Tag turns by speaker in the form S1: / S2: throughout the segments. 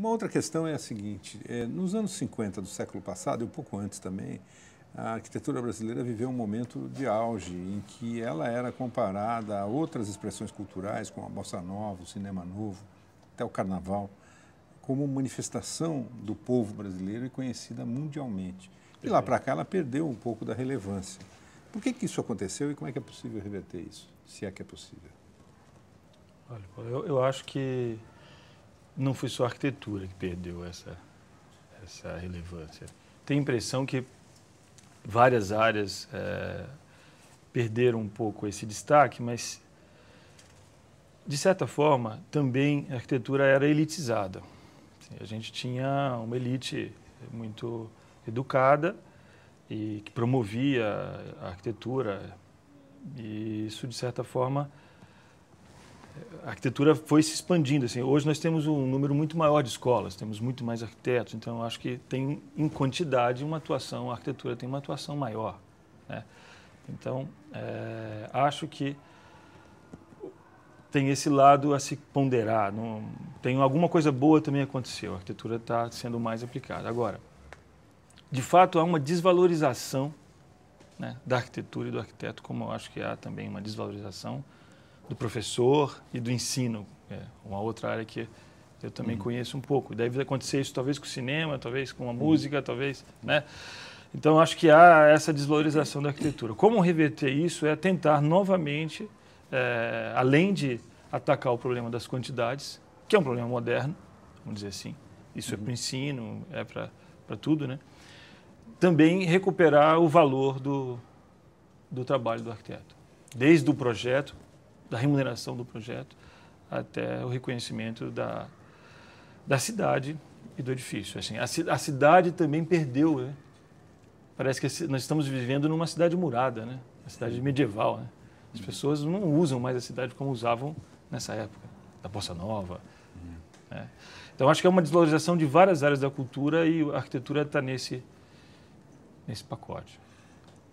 S1: Uma outra questão é a seguinte: é, nos anos 50 do século passado, e um pouco antes também, a arquitetura brasileira viveu um momento de auge em que ela era comparada a outras expressões culturais, como a bossa nova, o cinema novo, até o carnaval, como manifestação do povo brasileiro e conhecida mundialmente. E lá para cá ela perdeu um pouco da relevância. Por que, que isso aconteceu e como é que é possível reverter isso, se é que é possível?
S2: Olha, eu, eu acho que não foi só a arquitetura que perdeu essa, essa relevância. Tem a impressão que várias áreas é, perderam um pouco esse destaque, mas, de certa forma, também a arquitetura era elitizada. Assim, a gente tinha uma elite muito educada e que promovia a arquitetura, e isso, de certa forma, a arquitetura foi se expandindo. Assim. Hoje nós temos um número muito maior de escolas, temos muito mais arquitetos, então acho que tem em quantidade uma atuação, a arquitetura tem uma atuação maior. Né? Então, é, acho que tem esse lado a se ponderar. Não, tem alguma coisa boa também aconteceu, a arquitetura está sendo mais aplicada. Agora, de fato, há uma desvalorização né, da arquitetura e do arquiteto, como eu acho que há também uma desvalorização do professor e do ensino, é uma outra área que eu também uhum. conheço um pouco. Deve acontecer isso talvez com o cinema, talvez com a uhum. música, talvez, né? Então acho que há essa desvalorização da arquitetura. Como reverter isso é tentar novamente, é, além de atacar o problema das quantidades, que é um problema moderno, vamos dizer assim. Isso é uhum. é para o ensino, é para tudo, né? Também recuperar o valor do, do trabalho do arquiteto, desde o projeto da remuneração do projeto até o reconhecimento da, da cidade e do edifício. Assim, a, a cidade também perdeu, né? Parece que nós estamos vivendo numa cidade murada, né? Uma cidade medieval, né? As uhum. pessoas não usam mais a cidade como usavam nessa época, da Bossa Nova. Uhum. Né? Então, acho que é uma desvalorização de várias áreas da cultura e a arquitetura está nesse, nesse pacote.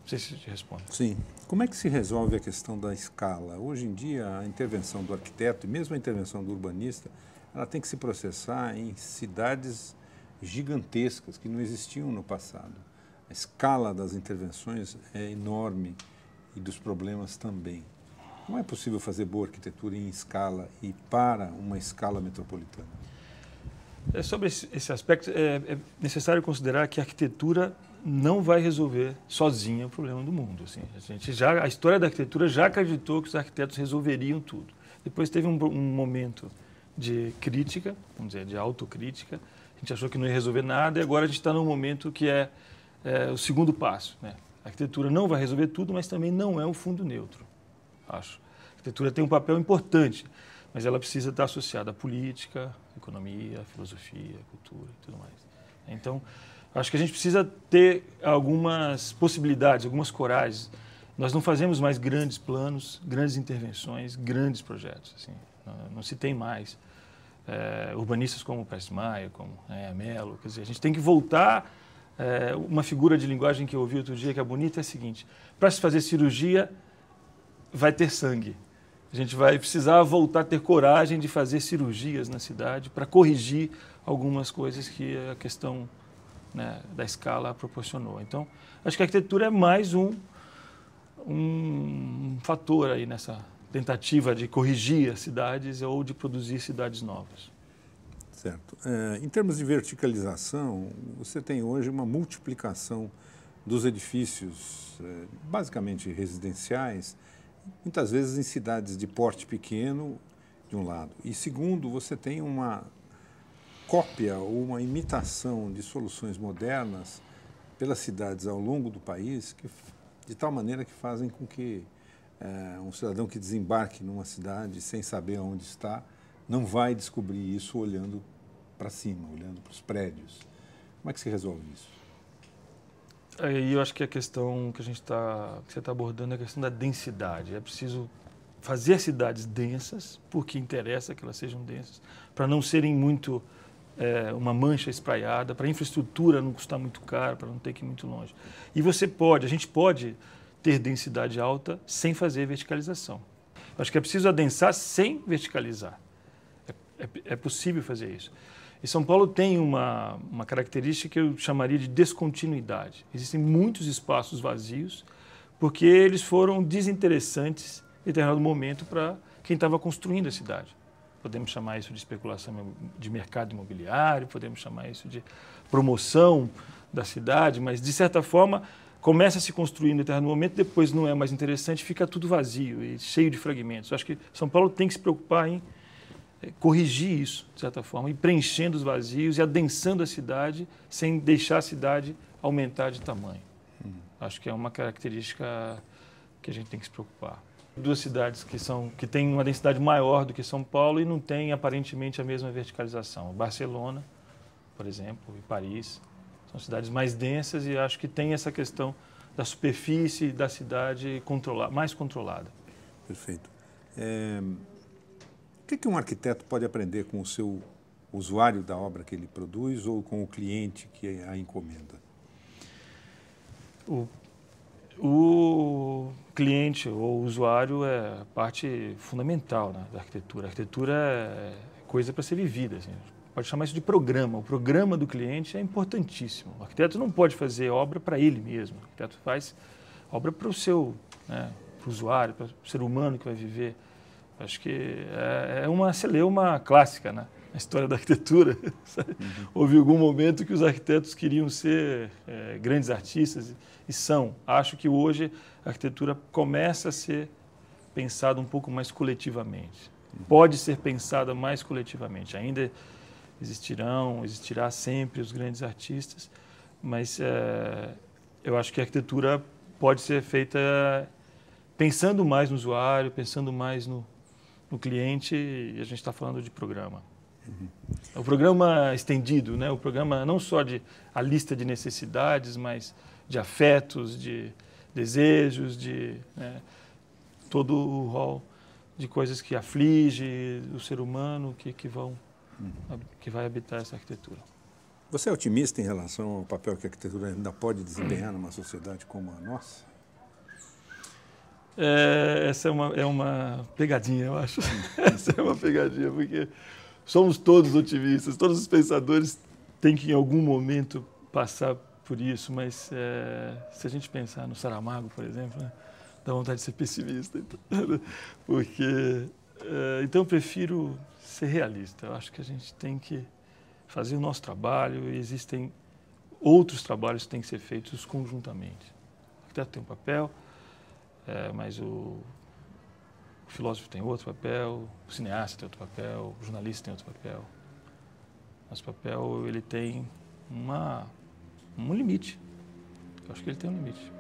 S2: Não sei se te responde.
S1: Sim. Como é que se resolve a questão da escala? Hoje em dia, a intervenção do arquiteto e mesmo a intervenção do urbanista, ela tem que se processar em cidades gigantescas que não existiam no passado. A escala das intervenções é enorme e dos problemas também. Não é possível fazer boa arquitetura em escala e para uma escala metropolitana.
S2: É, sobre esse aspecto, é, é necessário considerar que a arquitetura não vai resolver sozinha o problema do mundo. Assim. A, gente já, a história da arquitetura já acreditou que os arquitetos resolveriam tudo. Depois teve um, um momento de crítica, vamos dizer, de autocrítica. A gente achou que não ia resolver nada e agora a gente está num momento que é, é o segundo passo. Né? A arquitetura não vai resolver tudo, mas também não é um fundo neutro, acho. A arquitetura tem um papel importante, mas ela precisa estar associada à política, à economia, à filosofia, à cultura e tudo mais. Então, Acho que a gente precisa ter algumas possibilidades, algumas coragens. Nós não fazemos mais grandes planos, grandes intervenções, grandes projetos. Assim. Não, não se tem mais. É, urbanistas como o Prestes Maia, como é, Melo, quer dizer, a gente tem que voltar. É, uma figura de linguagem que eu ouvi outro dia que é bonita é a seguinte: para se fazer cirurgia, vai ter sangue. A gente vai precisar voltar a ter coragem de fazer cirurgias na cidade para corrigir algumas coisas que a questão né, da escala proporcionou. Então, acho que a arquitetura é mais um, um fator aí nessa tentativa de corrigir as cidades ou de produzir cidades novas. Certo. É, em termos de verticalização,
S1: você tem hoje uma multiplicação dos edifícios, é, basicamente residenciais, muitas vezes em cidades de porte pequeno, de um lado. E segundo, você tem uma cópia ou uma imitação de soluções modernas pelas cidades ao longo do país, que, de tal maneira que fazem com que é, um cidadão que desembarque numa cidade sem saber onde está não vai descobrir isso olhando para cima, olhando para os prédios. Como é que se resolve isso?
S2: Aí eu acho que a questão que a gente está, que você está abordando é a questão da densidade. É preciso fazer cidades densas, porque interessa que elas sejam densas, para não serem muito é, uma mancha espraiada, para a infraestrutura não custar muito caro, para não ter que ir muito longe. E você pode, a gente pode ter densidade alta sem fazer verticalização. Eu acho que é preciso adensar sem verticalizar. É, é, é possível fazer isso. E São Paulo tem uma, uma característica que eu chamaria de descontinuidade. Existem muitos espaços vazios porque eles foram desinteressantes em determinado momento para quem estava construindo a cidade. Podemos chamar isso de especulação de mercado imobiliário, podemos chamar isso de promoção da cidade, mas de certa forma começa a se construir em determinado momento, depois não é mais interessante, fica tudo vazio e cheio de fragmentos. acho que São Paulo tem que se preocupar em eh, corrigir isso, de certa forma, e preenchendo os vazios e adensando a cidade sem deixar a cidade aumentar de tamanho. Hum. Acho que é uma característica que a gente tem que se preocupar duas cidades que são que têm uma densidade maior do que São Paulo e não têm aparentemente a mesma verticalização. Barcelona, por exemplo, e Paris são cidades mais densas e acho que tem essa questão da superfície da cidade controlar mais controlada. Perfeito. É... O
S1: que, que um arquiteto pode aprender com o seu usuário da obra que ele produz ou com o cliente que a encomenda?
S2: O, o cliente ou usuário é parte fundamental né, da arquitetura. A arquitetura é, é coisa para ser vivida. Assim. Pode chamar isso de programa. O programa do cliente é importantíssimo. O arquiteto não pode fazer obra para ele mesmo. O arquiteto faz obra para o seu né, pro usuário, para o ser humano que vai viver. Acho que é, é uma celeuma clássica, né? a história da arquitetura. Uhum. Houve algum momento que os arquitetos queriam ser é, grandes artistas e são. Acho que hoje a arquitetura começa a ser pensada um pouco mais coletivamente. Uhum. Pode ser pensada mais coletivamente. Ainda existirão, existirá sempre os grandes artistas, mas é, eu acho que a arquitetura pode ser feita pensando mais no usuário, pensando mais no, no cliente, e a gente está falando de programa. O programa estendido, né? o programa não só de a lista de necessidades, mas de afetos, de desejos, de né? todo o rol de coisas que aflige o ser humano, que, que, vão, uhum. que vai habitar essa arquitetura. Você é
S1: otimista em relação ao papel que a arquitetura ainda pode desempenhar numa sociedade como a nossa?
S2: É, essa é uma, é uma pegadinha, eu acho. Uhum. essa é uma pegadinha, porque somos todos otimistas, todos os pensadores têm que em algum momento passar por isso, mas é, se a gente pensar no Saramago, por exemplo, né, dá vontade de ser pessimista, então, porque é, então eu prefiro ser realista. Eu acho que a gente tem que fazer o nosso trabalho e existem outros trabalhos que têm que ser feitos conjuntamente. O arquiteto tem um papel, é, mas o filósofo tem outro papel, o cineasta tem outro papel, o jornalista tem outro papel. Nosso papel ele tem uma, um limite. Eu acho que ele tem um limite.